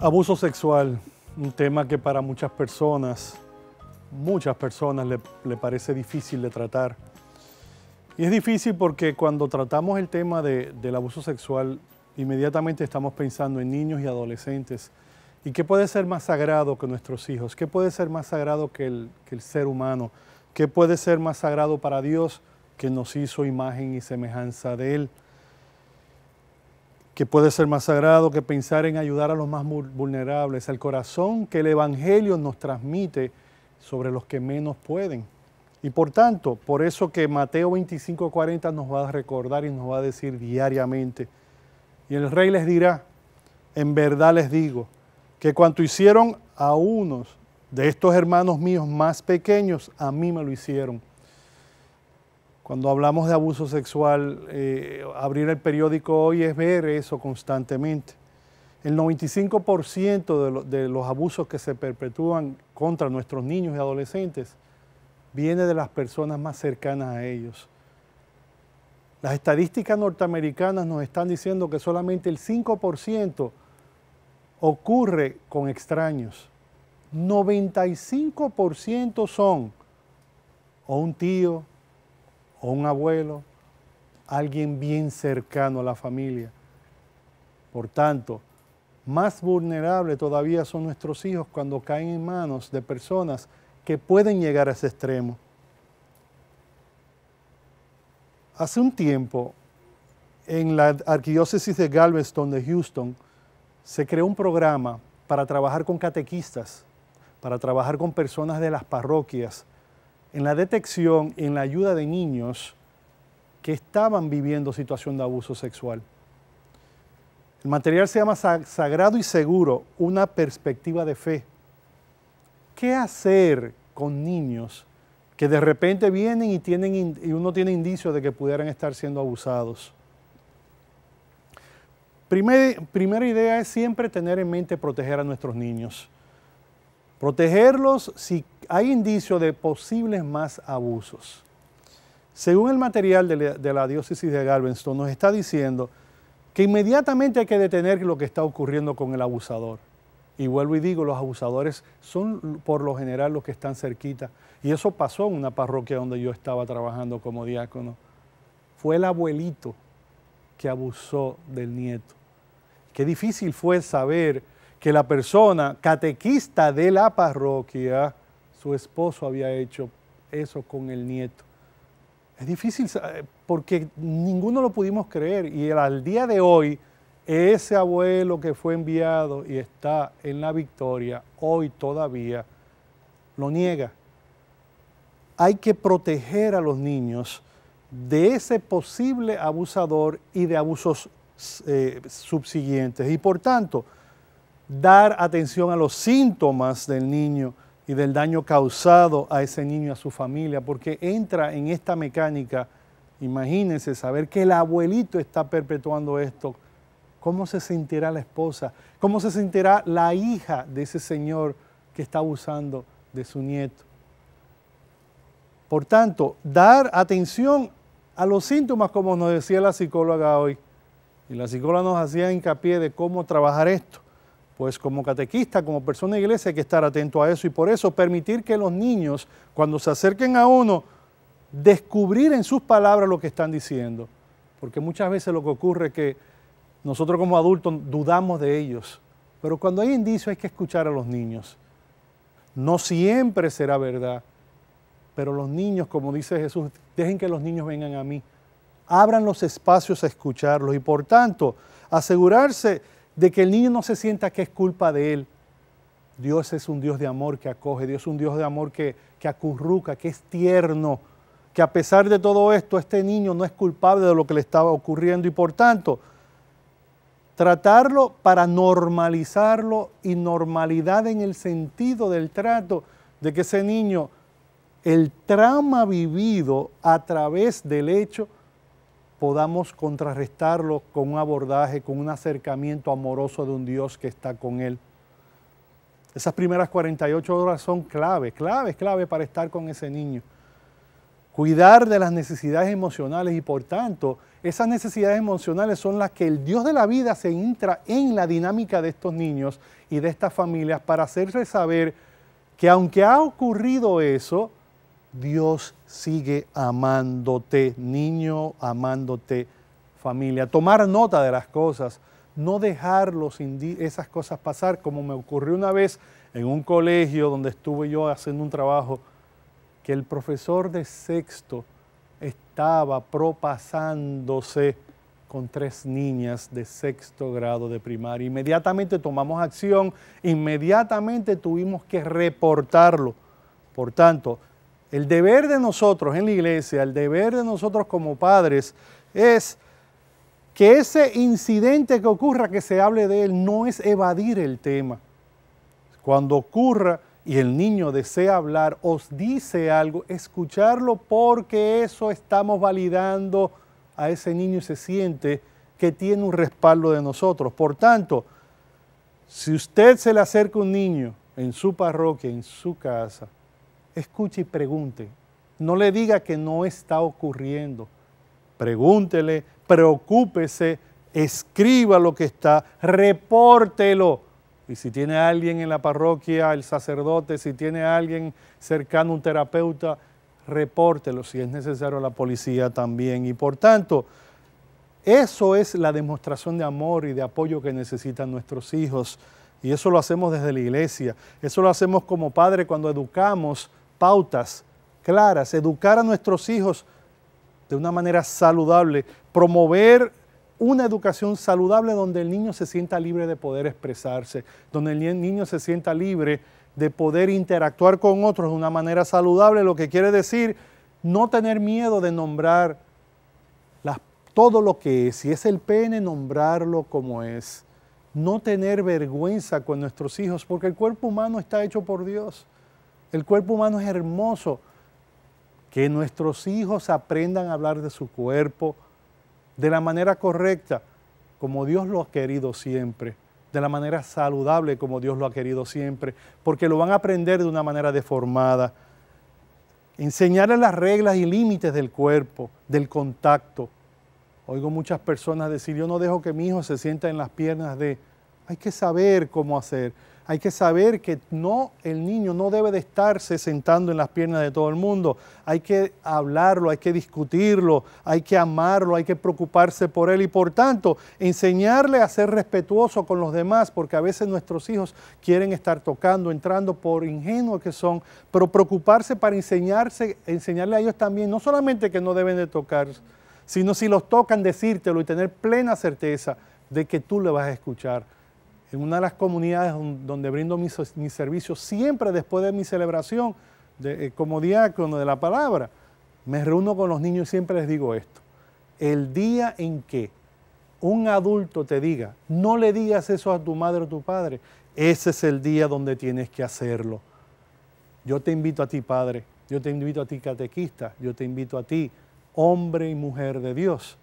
Abuso sexual, un tema que para muchas personas, muchas personas le, parece difícil de tratar. Y es difícil porque cuando tratamos el tema del abuso sexual, inmediatamente estamos pensando en niños y adolescentes. ¿Y qué puede ser más sagrado que nuestros hijos? ¿Qué puede ser más sagrado que el, que el ser humano? ¿Qué puede ser más sagrado para Dios que nos hizo imagen y semejanza de Él? que puede ser más sagrado que pensar en ayudar a los más vulnerables, el corazón que el Evangelio nos transmite sobre los que menos pueden. Y por tanto, por eso que Mateo 25, 40 nos va a recordar y nos va a decir diariamente. Y el rey les dirá, en verdad les digo, que cuanto hicieron a unos de estos hermanos míos más pequeños, a mí me lo hicieron. Cuando hablamos de abuso sexual, eh, abrir el periódico hoy es ver eso constantemente. El 95% de, de los abusos que se perpetúan contra nuestros niños y adolescentes viene de las personas más cercanas a ellos. Las estadísticas norteamericanas nos están diciendo que solamente el 5% ocurre con extraños. 95% son o un tío, o un abuelo, alguien bien cercano a la familia. Por tanto, más vulnerables todavía son nuestros hijos cuando caen en manos de personas que pueden llegar a ese extremo. Hace un tiempo, en la arquidiócesis de Galveston de Houston, se creó un programa para trabajar con catequistas, para trabajar con personas de las parroquias en la detección, en la ayuda de niños que estaban viviendo situación de abuso sexual. El material se llama Sagrado y Seguro, una perspectiva de fe. ¿Qué hacer con niños que de repente vienen y, tienen, y uno tiene indicios de que pudieran estar siendo abusados? primera idea es siempre tener en mente proteger a nuestros niños. Protegerlos si hay indicios de posibles más abusos. Según el material de la, diócesis de Galveston, nos está diciendo que inmediatamente hay que detener lo que está ocurriendo con el abusador. Y vuelvo y digo, los abusadores son por lo general los que están cerquita. Y eso pasó en una parroquia donde yo estaba trabajando como diácono. Fue el abuelito que abusó del nieto. Qué difícil fue saber que la persona catequista de la parroquia su esposo había hecho eso con el nieto. Es difícil eh, porque ninguno lo pudimos creer y al día de hoy ese abuelo que fue enviado y está en la victoria hoy todavía lo niega. Hay que proteger a los niños de ese posible abusador y de abusos eh, subsiguientes. Y por tanto, dar atención a los síntomas del niño y del daño causado a ese niño, a su familia, porque entra en esta mecánica, imagínense saber que el abuelito está perpetuando esto, ¿cómo se sentirá la esposa? ¿Cómo se sentirá la hija de ese señor que está abusando de su nieto? Por tanto, dar atención a los síntomas, como nos decía la psicóloga hoy, y la psicóloga nos hacía hincapié de cómo trabajar esto pues como catequista, como persona de iglesia hay que estar atento a eso y por eso permitir que los niños, cuando se acerquen a uno, descubrir en sus palabras lo que están diciendo. Porque muchas veces lo que ocurre es que nosotros como adultos dudamos de ellos, pero cuando hay indicios hay que escuchar a los niños. No siempre será verdad, pero los niños, como dice Jesús, dejen que los niños vengan a mí. Abran los espacios a escucharlos y por tanto asegurarse de que el niño no se sienta que es culpa de él. Dios es un Dios de amor que acoge, Dios es un Dios de amor que, acurruca, que es tierno, que a pesar de todo esto, este niño no es culpable de lo que le estaba ocurriendo y por tanto, tratarlo para normalizarlo y normalidad en el sentido del trato de que ese niño, el trauma vivido a través del hecho, podamos contrarrestarlo con un abordaje, con un acercamiento amoroso de un Dios que está con Él. Esas primeras 48 horas son clave, clave, clave para estar con ese niño. Cuidar de las necesidades emocionales y por tanto, esas necesidades emocionales son las que el Dios de la vida se entra en la dinámica de estos niños y de estas familias para hacerse saber que aunque ha ocurrido eso, Dios sigue amándote, niño, amándote, familia. Tomar nota de las cosas, no dejar esas cosas pasar, como me ocurrió una vez en un colegio donde estuve yo haciendo un trabajo, que el profesor de sexto estaba propasándose con tres niñas de sexto grado de primaria. Inmediatamente tomamos acción, inmediatamente tuvimos que reportarlo. Por tanto, el deber de nosotros en la iglesia, el deber de nosotros como padres es que ese incidente que ocurra, que se hable de él, no es evadir el tema. Cuando ocurra y el niño desea hablar, os dice algo, escucharlo porque eso estamos validando a ese niño y se siente que tiene un respaldo de nosotros. Por tanto, si usted se le acerca un niño en su parroquia, en su casa, escuche y pregunte. No le diga que no está ocurriendo. Pregúntele, preocúpese, escriba lo que está, repórtelo. Y si tiene alguien en la parroquia, el sacerdote, si tiene alguien cercano, un terapeuta, repórtelo si es necesario la policía también. Y por tanto, eso es la demostración de amor y de apoyo que necesitan nuestros hijos. Y eso lo hacemos desde la iglesia. Eso lo hacemos como padre cuando educamos pautas claras, educar a nuestros hijos de una manera saludable, promover una educación saludable donde el niño se sienta libre de poder expresarse, donde el niño se sienta libre de poder interactuar con otros de una manera saludable, lo que quiere decir no tener miedo de nombrar todo lo que es. Si es el pene, nombrarlo como es. No tener vergüenza con nuestros hijos, porque el cuerpo humano está hecho por Dios. El cuerpo humano es hermoso. Que nuestros hijos aprendan a hablar de su cuerpo de la manera correcta, como Dios lo ha querido siempre, de la manera saludable como Dios lo ha querido siempre, porque lo van a aprender de una manera deformada. Enseñarles las reglas y límites del cuerpo, del contacto. Oigo muchas personas decir, yo no dejo que mi hijo se sienta en las piernas de hay que saber cómo hacer. Hay que saber que no, el niño no debe de estarse sentando en las piernas de todo el mundo. Hay que hablarlo, hay que discutirlo, hay que amarlo, hay que preocuparse por él y por tanto enseñarle a ser respetuoso con los demás, porque a veces nuestros hijos quieren estar tocando, entrando por ingenuos que son, pero preocuparse para enseñarse, enseñarle a ellos también, no solamente que no deben de tocar, sino si los tocan decírtelo y tener plena certeza de que tú le vas a escuchar en una de las comunidades donde brindo mi servicio servicios, siempre después de mi celebración eh, como diácono de la palabra, me reúno con los niños y siempre les digo esto. El día en que un adulto te diga, no le digas eso a tu madre o tu padre, ese es el día donde tienes que hacerlo. Yo te invito a ti, padre, yo te invito a ti, catequista, yo te invito a ti, hombre y mujer de Dios,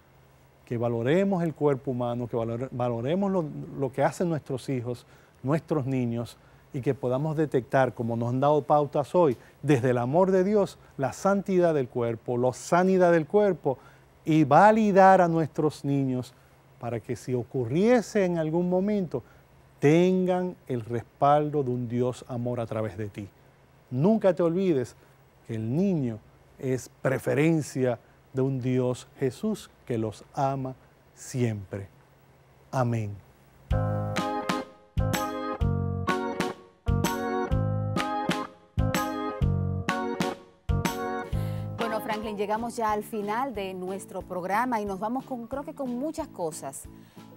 que valoremos el cuerpo humano, que valoremos lo, lo que hacen nuestros hijos, nuestros niños, y que podamos detectar, como nos han dado pautas hoy, desde el amor de Dios, la santidad del cuerpo, la sanidad del cuerpo, y validar a nuestros niños para que si ocurriese en algún momento, tengan el respaldo de un Dios amor a través de ti. Nunca te olvides que el niño es preferencia de un Dios Jesús que los ama siempre. Amén. Bueno, Franklin, llegamos ya al final de nuestro programa y nos vamos con, creo que con muchas cosas.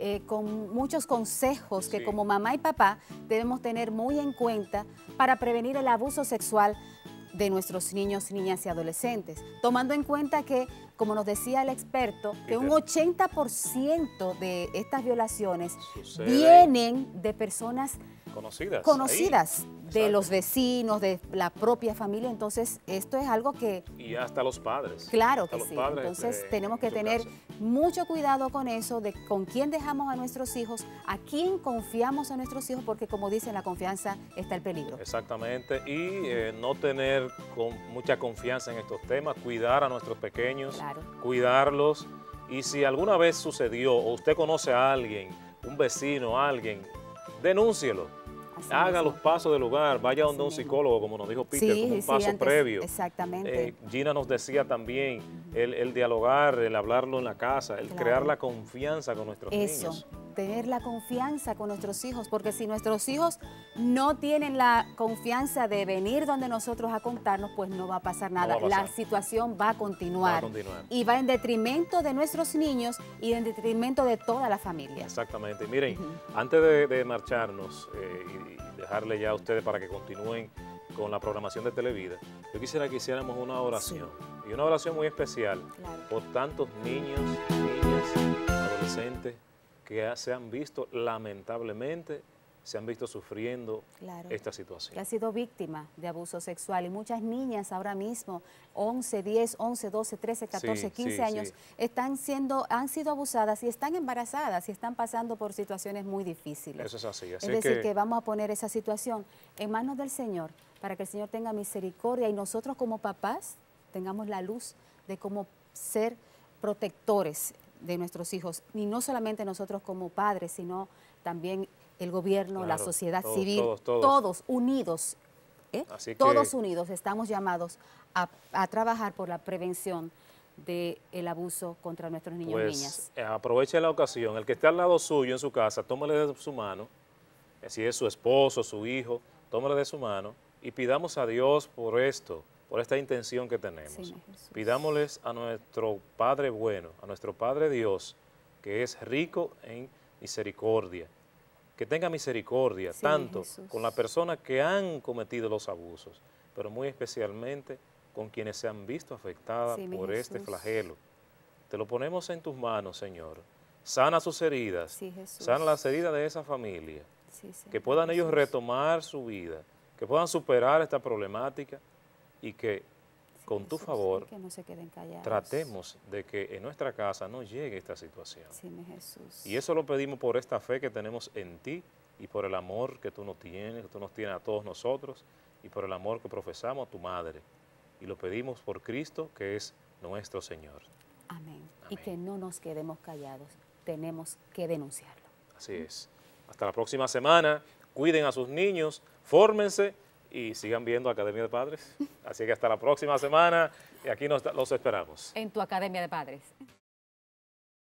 Eh, con muchos consejos que como mamá y papá debemos tener muy en cuenta para prevenir el abuso sexual de nuestros niños, niñas y adolescentes, tomando en cuenta que como nos decía el experto, que un 80% de estas violaciones vienen de personas conocidas, de los vecinos, de la propia familia. Entonces, esto es algo que... Y hasta los padres. Claro que sí. Entonces, tenemos que tener... Mucho cuidado con eso, de con quién dejamos a nuestros hijos, a quién confiamos a nuestros hijos, porque como dicen, la confianza está el peligro. Exactamente, y eh, no tener mucha confianza en estos temas, cuidar a nuestros pequeños, cuidarlos, y si alguna vez sucedió o usted conoce a alguien, un vecino, alguien, denúncielo haga los pasos del lugar, vaya donde un psicólogo, como nos dijo Peter, como un paso previo. Exactamente. Eh, Gina nos decía también el, el, dialogar, el hablarlo en la casa, el crear la confianza con nuestros niños. Eso, tener la confianza con nuestros hijos, porque si nuestros hijos no tienen la confianza de venir donde nosotros a contarnos, pues no va a pasar nada. La situación va a, continuar, va a continuar y va en detrimento de nuestros niños y en detrimento de toda la familia. Exactamente. Miren, antes de, marcharnos eh, y dejarle ya a ustedes para que continúen con la programación de Televida, yo quisiera que hiciéramos una oración. Y una oración muy especial por tantos niños, niñas, adolescentes que se han visto, lamentablemente, se han visto sufriendo esta situación. Que ha sido víctima de abuso sexual y muchas niñas ahora mismo, 11, 10, 11, 12, 13, 14, 15 años, están siendo, han sido abusadas y están embarazadas y están pasando por situaciones muy difíciles. Eso es así. así es decir, que vamos a poner esa situación en manos del Señor para que el Señor tenga misericordia y nosotros como papás tengamos la luz de cómo ser protectores de nuestros hijos, y no solamente nosotros como padres, sino también el gobierno, la sociedad civil, todos, unidos, ¿eh? todos unidos estamos llamados a, trabajar por la prevención del abuso contra nuestros niños y pues, niñas. Eh, aproveche la ocasión, el que esté al lado suyo en su casa, tómale de su mano, eh, si es su esposo, su hijo, tómale de su mano y pidamos a Dios por esto, por esta intención que tenemos. Pidámosles a nuestro Padre bueno, a nuestro Padre Dios, que es rico en misericordia, que tenga misericordia tanto con las personas que han cometido los abusos, pero muy especialmente con quienes se han visto afectadas por este flagelo. Te lo ponemos en tus manos, Señor. Sana sus heridas, sana las heridas de esa familia, que puedan ellos retomar su vida, que puedan superar esta problemática y que con tu favor tratemos de que en nuestra casa no llegue esta situación. Y eso lo pedimos por esta fe que tenemos en ti y por el amor que tú nos tienes, que tú nos tienes a todos nosotros y por el amor que profesamos a tu Madre. Y lo pedimos por Cristo que es nuestro Señor. Amén. Y que no nos quedemos callados, tenemos que denunciarlo. Así es. Hasta la próxima semana. Cuiden a sus niños, fórmense y sigan viendo Academia de Padres. Así que hasta la próxima semana y aquí nos, los esperamos. En tu Academia de Padres.